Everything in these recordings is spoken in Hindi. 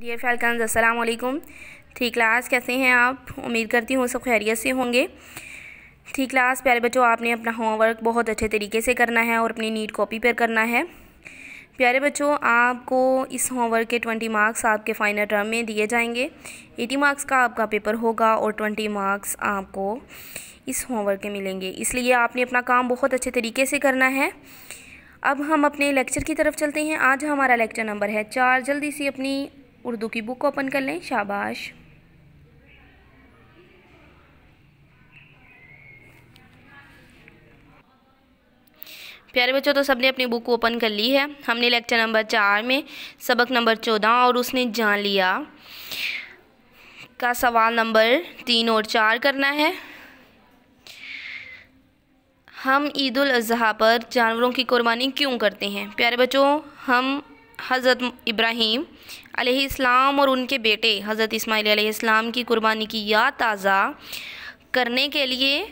डियर फालकन असलकुम थ्री क्लास कैसे हैं आप उम्मीद करती हूँ सब खैरियत से होंगे थ्री क्लास प्यारे बच्चों आपने अपना होमवर्क बहुत अच्छे तरीके से करना है और अपनी नीट कॉपी पर करना है प्यारे बच्चों आपको इस होमवर्क के ट्वेंटी मार्क्स आपके फाइनल टर्म में दिए जाएंगे एटी मार्क्स का आपका पेपर होगा और ट्वेंटी मार्क्स आपको इस होमवर्क के मिलेंगे इसलिए आपने अपना काम बहुत अच्छे तरीके से करना है अब हम अपने लेक्चर की तरफ चलते हैं आज हमारा लेक्चर नंबर है चार जल्दी सी अपनी उर्दू की बुक ओपन कर लें शाबाश प्यारे बच्चों तो सबने अपनी बुक ओपन कर ली है हमने लेक्चर नंबर चार में सबक नंबर चौदह और उसने जान लिया का सवाल नंबर तीन और चार करना है हम ईद अजहा पर जानवरों की कुर्बानी क्यों करते हैं प्यारे बच्चों हम हज़रत इब्राहीम अलैहिस्सलाम और उनके बेटे हज़रत इस्माईल अलैहिस्सलाम की कुर्बानी की याद ताज़ा करने के लिए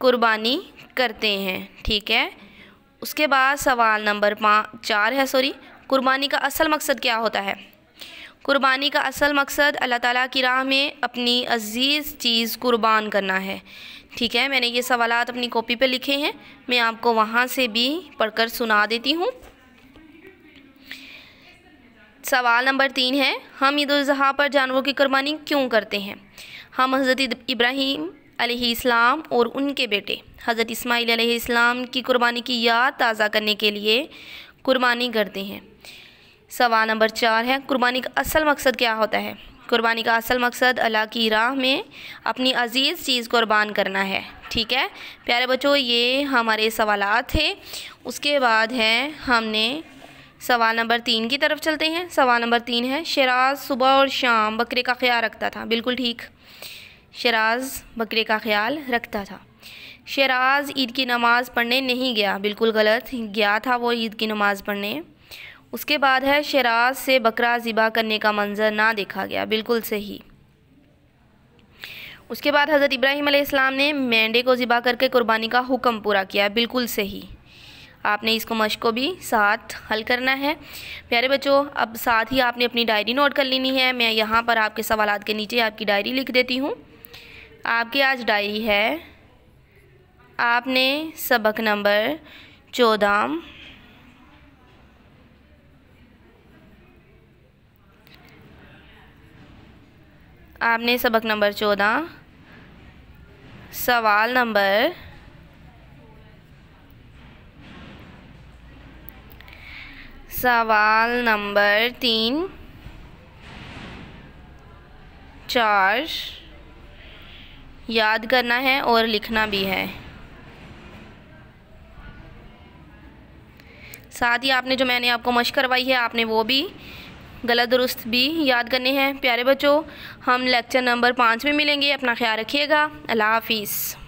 कुर्बानी करते हैं ठीक है उसके बाद सवाल नंबर पाँच चार है सॉरी कुर्बानी का असल मकसद क्या होता है कुर्बानी का असल मकसद अल्लाह ताला की राह में अपनी अजीज़ चीज़ कुर्बान करना है ठीक है मैंने ये सवालात अपनी कॉपी पे लिखे हैं मैं आपको वहाँ से भी पढ़कर सुना देती हूँ सवाल नंबर तीन है हम ईद अजहा पर जानवरों की कुर्बानी क्यों करते हैं हम हज़रत इब्राहीम अलैहिस्सलाम और उनके बेटे हज़रत इस्माइल अलैहिस्सलाम की कुर्बानी की याद ताज़ा करने के लिए कुर्बानी करते हैं सवाल नंबर चार है कुर्बानी का असल मकसद क्या होता है कुर्बानी का असल मकसद अल्लाह की राह में अपनी अजीज़ चीज़ कुर्बान करना है ठीक है प्यारे बच्चों ये हमारे सवाल थे उसके बाद हैं हमने सवाल नंबर तीन की तरफ चलते हैं सवाल नंबर तीन है शराज सुबह और शाम बकरे का ख्याल रखता था बिल्कुल ठीक शराज बकरे का ख्याल रखता था शराज ईद की नमाज़ पढ़ने नहीं गया बिल्कुल गलत गया था वो ईद की नमाज़ पढ़ने उसके बाद है शराज से बकरा ज़िबा करने का मंजर ना देखा गया बिल्कुल सही उसके बाद हज़रत इब्राहिम ने मेंढे को ज़िबा करके कुर्बानी का हुक्म पूरा किया बिल्कुल सही आपने इसको मश को भी साथ हल करना है प्यारे बच्चों अब साथ ही आपने अपनी डायरी नोट कर लेनी है मैं यहाँ पर आपके सवाल के नीचे आपकी डायरी लिख देती हूँ आपकी आज डायरी है आपने सबक नंबर चौदह आपने सबक नंबर चौदह सवाल नंबर सवाल नंबर तीन चार याद करना है और लिखना भी है साथ ही आपने जो मैंने आपको मश करवाई है आपने वो भी गलत दुरुस्त भी याद करने हैं प्यारे बच्चों हम लेक्चर नंबर पाँच में मिलेंगे अपना ख्याल रखिएगा अल्लाह हाफिज़